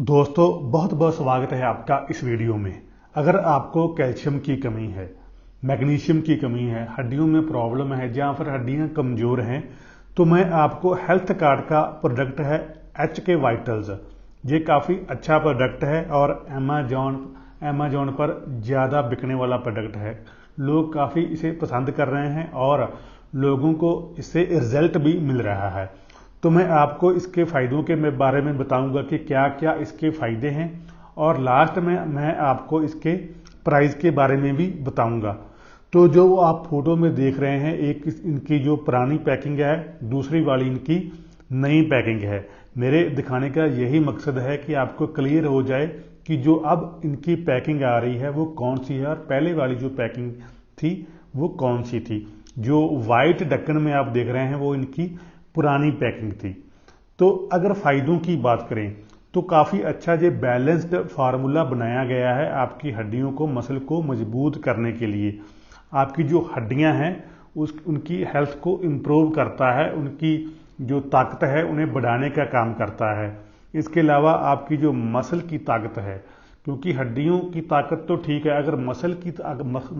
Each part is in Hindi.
दोस्तों बहुत बहुत स्वागत है आपका इस वीडियो में अगर आपको कैल्शियम की कमी है मैग्नीशियम की कमी है हड्डियों में प्रॉब्लम है या फिर हड्डियां कमजोर हैं तो मैं आपको हेल्थ कार्ड का प्रोडक्ट है एच के वाइटल्स ये काफ़ी अच्छा प्रोडक्ट है और एमेजॉन अमेजोन पर ज़्यादा बिकने वाला प्रोडक्ट है लोग काफ़ी इसे पसंद कर रहे हैं और लोगों को इससे रिजल्ट भी मिल रहा है तो मैं आपको इसके फ़ायदों के बारे में बताऊंगा कि क्या क्या इसके फ़ायदे हैं और लास्ट में मैं आपको इसके प्राइस के बारे में भी बताऊंगा तो जो आप फोटो में देख रहे हैं एक इनकी जो पुरानी पैकिंग है दूसरी वाली इनकी नई पैकिंग है मेरे दिखाने का यही मकसद है कि आपको क्लियर हो जाए कि जो अब इनकी पैकिंग आ रही है वो कौन सी है और पहले वाली जो पैकिंग थी वो कौन सी थी जो वाइट डक्कन में आप देख रहे हैं वो इनकी पुरानी पैकिंग थी तो अगर फायदों की बात करें तो काफ़ी अच्छा ये बैलेंस्ड फार्मूला बनाया गया है आपकी हड्डियों को मसल को मजबूत करने के लिए आपकी जो हड्डियां हैं उस उनकी हेल्थ को इम्प्रूव करता है उनकी जो ताकत है उन्हें बढ़ाने का काम करता है इसके अलावा आपकी जो मसल की ताकत है क्योंकि हड्डियों की ताकत तो ठीक है अगर मसल की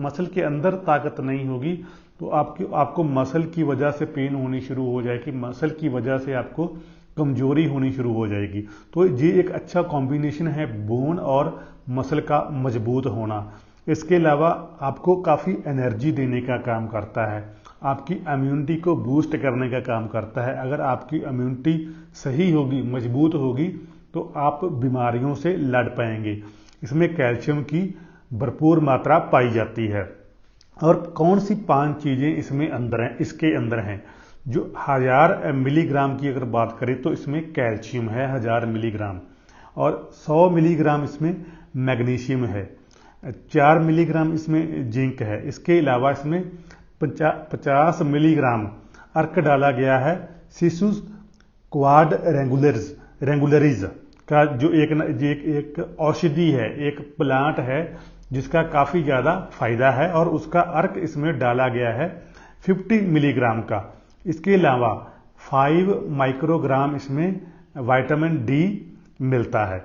मसल के अंदर ताकत नहीं होगी तो आपकी आपको मसल की वजह से पेन होनी शुरू हो जाएगी मसल की वजह से आपको कमजोरी होनी शुरू हो जाएगी तो ये एक अच्छा कॉम्बिनेशन है बोन और मसल का मजबूत होना इसके अलावा आपको काफ़ी एनर्जी देने का काम करता है आपकी इम्यूनिटी को बूस्ट करने का काम करता है अगर आपकी इम्यूनिटी सही होगी मजबूत होगी तो आप बीमारियों से लड़ पाएंगे इसमें कैल्शियम की भरपूर मात्रा पाई जाती है और कौन सी पांच चीज़ें इसमें अंदर हैं इसके अंदर हैं जो हजार मिलीग्राम की अगर बात करें तो इसमें कैल्शियम है हजार मिलीग्राम और 100 मिलीग्राम इसमें मैग्नीशियम है चार मिलीग्राम इसमें जिंक है इसके अलावा इसमें पचास मिलीग्राम अर्क डाला गया है सिसुस क्वाड रेंगुलर्स रेंगुलरीज का जो एक एक, एक औषधि है एक प्लांट है जिसका काफी ज्यादा फायदा है और उसका अर्क इसमें डाला गया है 50 मिलीग्राम का इसके अलावा 5 माइक्रोग्राम इसमें वाइटामिन डी मिलता है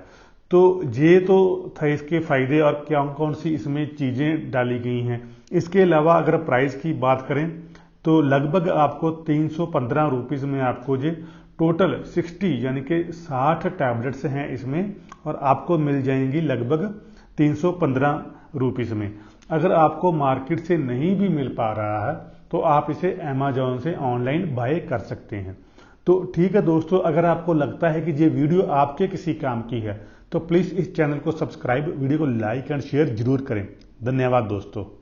तो ये तो था इसके फायदे और कौन कौन सी इसमें चीजें डाली गई हैं इसके अलावा अगर प्राइस की बात करें तो लगभग आपको तीन सौ में आपको ये टोटल 60 यानी कि 60 टैबलेट्स हैं इसमें और आपको मिल जाएंगी लगभग 315 रुपीस में अगर आपको मार्केट से नहीं भी मिल पा रहा है तो आप इसे अमेजोन से ऑनलाइन बाय कर सकते हैं तो ठीक है दोस्तों अगर आपको लगता है कि ये वीडियो आपके किसी काम की है तो प्लीज़ इस चैनल को सब्सक्राइब वीडियो को लाइक एंड शेयर जरूर करें धन्यवाद दोस्तों